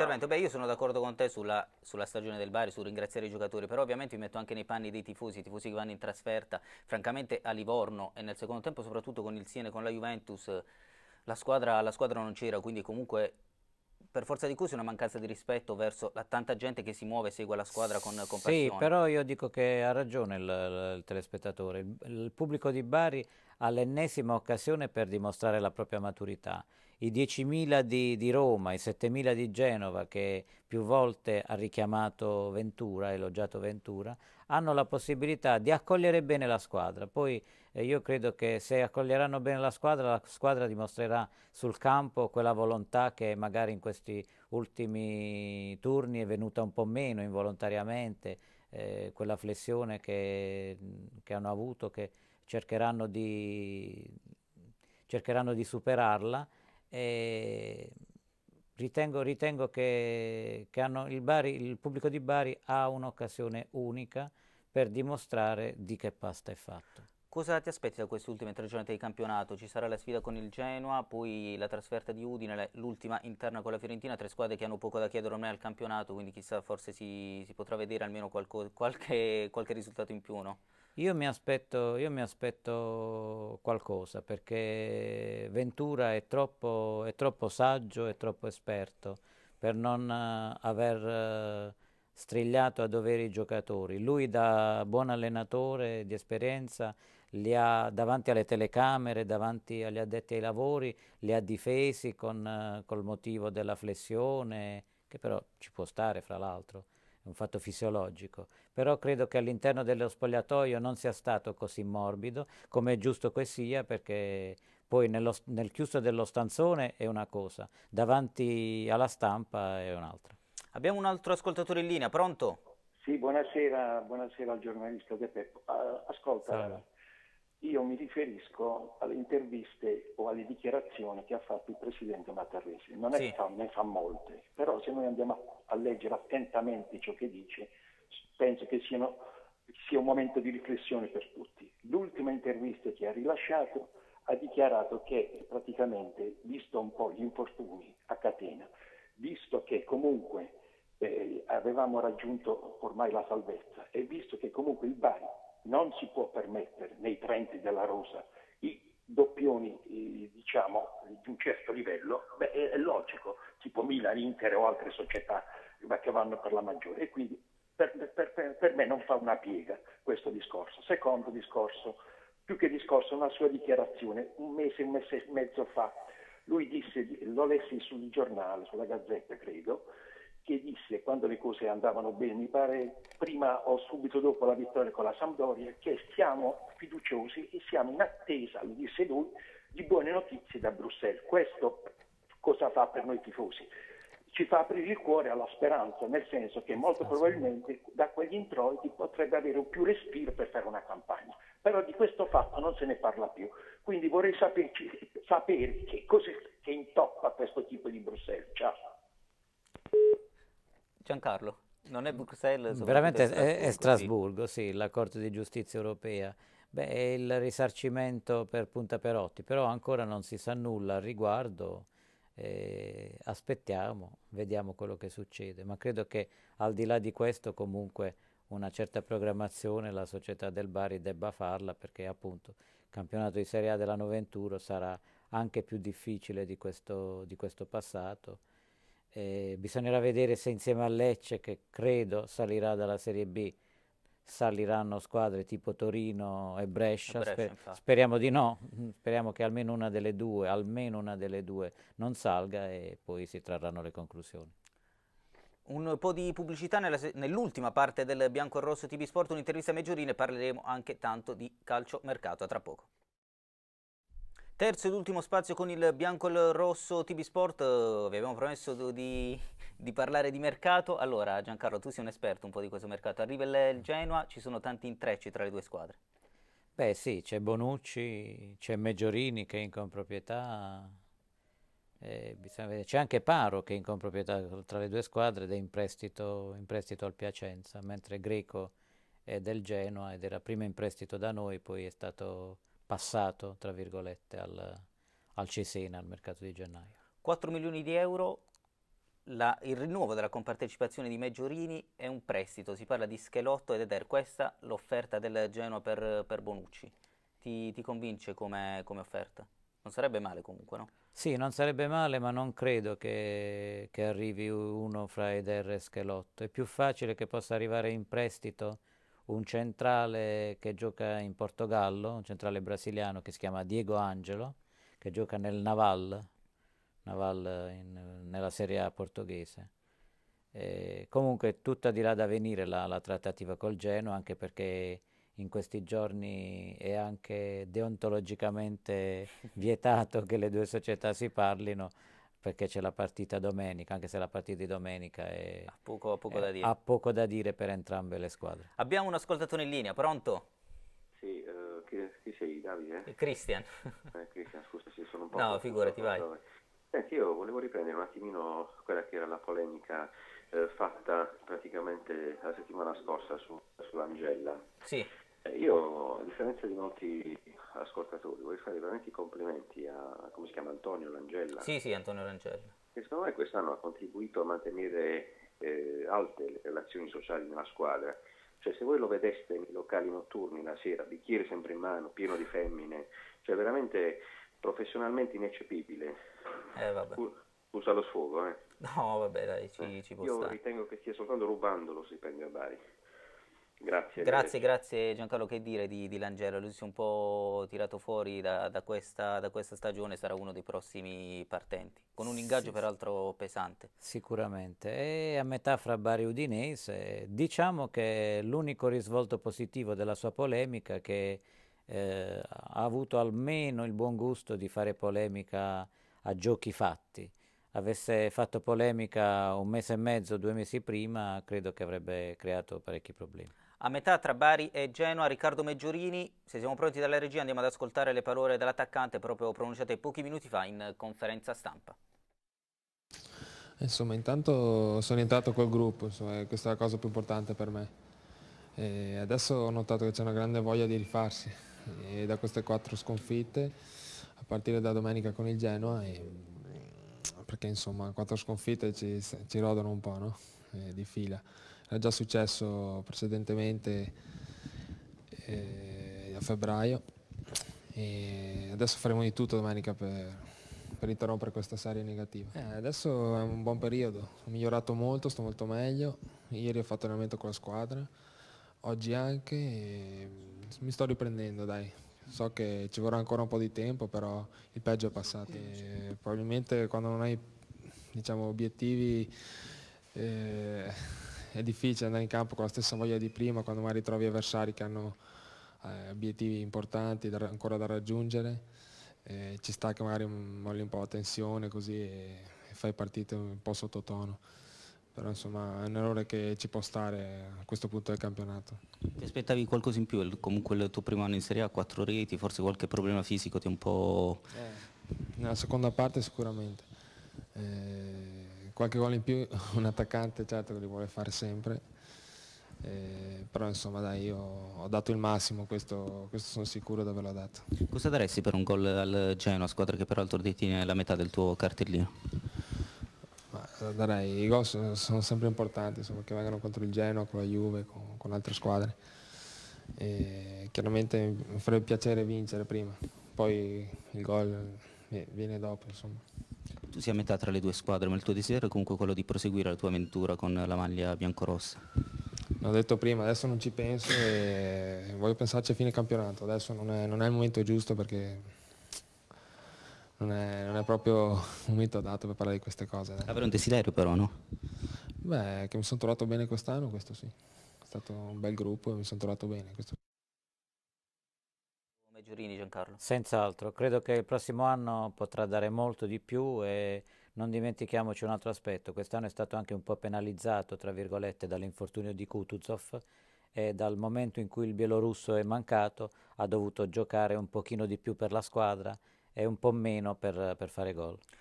Intervento. Beh, io sono d'accordo con te sulla, sulla, stagione del Bari, su ringraziare i giocatori, però ovviamente mi metto anche nei panni dei tifosi, i tifosi che vanno in trasferta, francamente a Livorno e nel secondo tempo soprattutto con il Siene, con la Juventus, la squadra, la squadra non c'era, quindi comunque per forza di cose una mancanza di rispetto verso la tanta gente che si muove e segue la squadra con, con passione. Sì, però io dico che ha ragione il, il telespettatore, il, il pubblico di Bari ha l'ennesima occasione per dimostrare la propria maturità i 10.000 di, di, Roma, i 7.000 di Genova, che più volte ha richiamato Ventura, elogiato Ventura, hanno la possibilità di accogliere bene la squadra. Poi eh, io credo che se accoglieranno bene la squadra, la squadra dimostrerà sul campo quella volontà che magari in questi ultimi turni è venuta un po' meno involontariamente, eh, quella flessione che, che hanno avuto, che cercheranno di, cercheranno di superarla Ritengo, ritengo, che, che il, Bari, il, pubblico di Bari ha un'occasione unica per dimostrare di che pasta è fatto. Cosa ti aspetti da queste ultime tre giornate di campionato? Ci sarà la sfida con il Genoa, poi la trasferta di Udine, l'ultima interna con la Fiorentina, tre squadre che hanno poco da chiedere ormai al campionato, quindi chissà forse si, si potrà vedere almeno qualco, qualche, qualche risultato in più, no? Io mi, aspetto, io mi aspetto, qualcosa perché Ventura è troppo, è troppo, saggio, e troppo esperto per non eh, aver eh, strigliato a dovere i giocatori. Lui da buon allenatore di esperienza li ha davanti alle telecamere, davanti agli addetti ai lavori, li ha difesi con, eh, col motivo della flessione, che però ci può stare fra l'altro un fatto fisiologico, però credo che all'interno dello spogliatoio non sia stato così morbido come è giusto che sia perché poi nello, nel chiuso dello stanzone è una cosa, davanti alla stampa è un'altra. Abbiamo un altro ascoltatore in linea, pronto? Sì, buonasera, buonasera al giornalista De Peppo. Ah, ascolta, Salve. io mi riferisco alle interviste o alle dichiarazioni che ha fatto il presidente Mattarese, non sì. è che fa, ne fa molte, però se noi andiamo a a leggere attentamente ciò che dice, penso che siano, sia un momento di riflessione per tutti. L'ultima intervista che ha rilasciato ha dichiarato che praticamente, visto un po' gli infortuni a catena, visto che comunque eh, avevamo raggiunto ormai la salvezza e visto che comunque il Bari non si può permettere nei 30 della Rosa i doppioni eh, diciamo, di un certo livello, beh, è, è, logico, tipo Milan, Inter o altre società che vanno per la maggiore e quindi per, per, per, per me non fa una piega questo discorso. Secondo discorso, più che discorso, una sua dichiarazione un mese, un mese e mezzo fa, lui disse, lo lessi sul giornale, sulla gazzetta credo, che disse quando le cose andavano bene, mi pare prima o subito dopo la vittoria con la Sampdoria, che siamo fiduciosi e siamo in attesa, lo disse lui, di buone notizie da Bruxelles. Questo cosa fa per noi tifosi? Ci fa aprire il cuore alla speranza, nel senso che molto probabilmente da quegli introiti potrebbe avere un più respiro per fare una campagna. Però di questo fatto non se ne parla più. Quindi vorrei saperci, sapere che cos'è che intoppa questo tipo di Bruxelles. Ciao. Giancarlo, non è Bruxelles. Veramente è, Strasburgo, è Strasburgo sì. sì. la Corte di Giustizia europea. Beh, è il risarcimento per Punta Perotti, però ancora non si sa nulla al riguardo. Eh, aspettiamo, vediamo quello che succede, ma credo che al di là di questo comunque una certa programmazione la società del Bari debba farla perché appunto il campionato di Serie A della Noventuro sarà anche più difficile di questo, di questo passato eh, bisognerà vedere se insieme a Lecce, che credo salirà dalla Serie B, saliranno squadre tipo Torino e Brescia. Brescia Sper- speriamo di no, mm, speriamo che almeno una delle due, almeno una delle due non salga e poi si trarranno le conclusioni. Un po' di pubblicità se- nell'ultima parte del Bianco e Rosso TV Sport, un'intervista a e parleremo anche tanto di calcio mercato. A tra poco. Terzo ed ultimo spazio con il bianco e il rosso TB Sport, vi abbiamo promesso di, di, parlare di mercato, allora Giancarlo tu sei un esperto un po' di questo mercato, arriva il Genoa, ci sono tanti intrecci tra le due squadre. Beh sì, c'è Bonucci, c'è Meggiorini che è in comproprietà, eh, c'è anche Paro che è in comproprietà tra le due squadre ed è in prestito, in prestito al Piacenza, mentre Greco è del Genoa ed era prima in prestito da noi, poi è stato passato, tra virgolette, al, al Cesena, al mercato di gennaio. 4 milioni di euro, la, il rinnovo della compartecipazione di Meggiorini è un prestito, si parla di Schelotto ed Eder, questa l'offerta del Genoa per, per Bonucci, ti, ti convince come, come offerta? Non sarebbe male comunque, no? Sì, non sarebbe male, ma non credo che, che arrivi uno fra Eder e Schelotto. È più facile che possa arrivare in prestito un centrale che gioca in Portogallo, un centrale brasiliano che si chiama Diego Angelo, che gioca nel Naval, Naval in, nella Serie A portoghese. E comunque tutta di là da venire la, la trattativa col Genoa, anche perché in questi giorni è anche deontologicamente vietato che le due società si parlino, perché c'è la partita domenica, anche se la partita di domenica è, ha, poco, poco è, ha poco, da dire per entrambe le squadre. Abbiamo un ascoltatore in linea, pronto? Sì, uh, chi, chi, sei Davide? Eh? Cristian. Eh, Cristian, scusa, sì, sono un po'... No, figurati, vai. Senti, io volevo riprendere un attimino quella che era la polemica eh, fatta praticamente la settimana scorsa su, sull'Angella. Sì. Eh, io, a differenza di molti ascoltatori, vorrei fare veramente i complimenti a, come si chiama, Antonio Langella. Sì, sì, Antonio Langella. Che secondo me quest'anno ha contribuito a mantenere eh, alte le relazioni sociali nella squadra. Cioè, se voi lo vedeste nei locali notturni la sera, bicchiere sempre in mano, pieno di femmine, cioè veramente professionalmente ineccepibile. Eh, vabbè. Usa lo sfogo, eh. No, vabbè, dai, ci, eh. ci può Io stare. ritengo che stia soltanto rubandolo si prende a Bari. Grazie. Grazie, grazie Giancarlo, che dire di, di Langella, lui si è un po' tirato fuori da, da, questa, da, questa, stagione, sarà uno dei prossimi partenti, con un ingaggio sì, peraltro pesante. Sicuramente, e a metà fra Bari e Udinese, diciamo che l'unico risvolto positivo della sua polemica è che eh, ha avuto almeno il buon gusto di fare polemica a giochi fatti avesse fatto polemica un mese e mezzo, due mesi prima, credo che avrebbe creato parecchi problemi. A metà tra Bari e Genoa, Riccardo Meggiorini, se siamo pronti dalla regia andiamo ad ascoltare le parole dell'attaccante proprio pronunciate pochi minuti fa in conferenza stampa. Insomma, intanto sono entrato col gruppo, insomma, questa è la cosa più importante per me. E adesso ho notato che c'è una grande voglia di rifarsi e eh, da queste quattro sconfitte, a partire da domenica con il Genoa, e, eh, perché insomma quattro sconfitte ci, ci rodano un po' no? Eh, di fila è già successo precedentemente eh, a febbraio e adesso faremo di tutto domenica per, per interrompere questa serie negativa. Eh, adesso è un buon periodo, ho migliorato molto, sto molto meglio, ieri ho fatto allenamento con la squadra, oggi anche e mi sto riprendendo dai. So che ci vorrà ancora un po' di tempo, però il peggio è passato. E probabilmente quando non hai diciamo, obiettivi eh, è difficile andare in campo con la stessa voglia di prima quando magari trovi avversari che hanno eh, obiettivi importanti da, ancora da raggiungere. Eh, ci sta che magari mm, molli un po' la tensione così e, e fai partite un po' sottotono. Però insomma è un errore che ci può stare a questo punto del campionato. Ti aspettavi qualcosa in più? Comunque il tuo primo anno in Serie A, quattro reti, forse qualche problema fisico ti un po'... Eh, nella seconda parte sicuramente. Eh, qualche gol in più un attaccante certo che li vuole fare sempre eh, però insomma dai io ho dato il massimo questo, questo sono sicuro di averlo dato cosa daresti per un gol al Genoa squadra che peraltro detiene la metà del tuo cartellino Ma, eh, darei i gol sono, sono sempre importanti insomma che vengano contro il Genoa con la Juve con, con altre squadre e chiaramente mi farebbe piacere vincere prima poi il gol viene dopo insomma tu sia a metà tra le due squadre, ma il tuo desiderio è comunque quello di proseguire la tua avventura con la maglia biancorossa. L'ho detto prima, adesso non ci penso e voglio pensarci a fine campionato, adesso non è, non è il momento giusto perché non è, non è, proprio un momento adatto per parlare di queste cose. Avere un desiderio però, no? Beh, che mi sono trovato bene quest'anno, questo sì. È stato un bel gruppo e mi sono trovato bene. Questo. Maggiorini Giancarlo. Senz'altro, credo che il prossimo anno potrà dare molto di più e non dimentichiamoci un altro aspetto, quest'anno è stato anche un po' penalizzato, tra virgolette, dall'infortunio di Kutuzov e dal momento in cui il bielorusso è mancato ha dovuto giocare un pochino di più per la squadra e un po' meno per, per fare gol.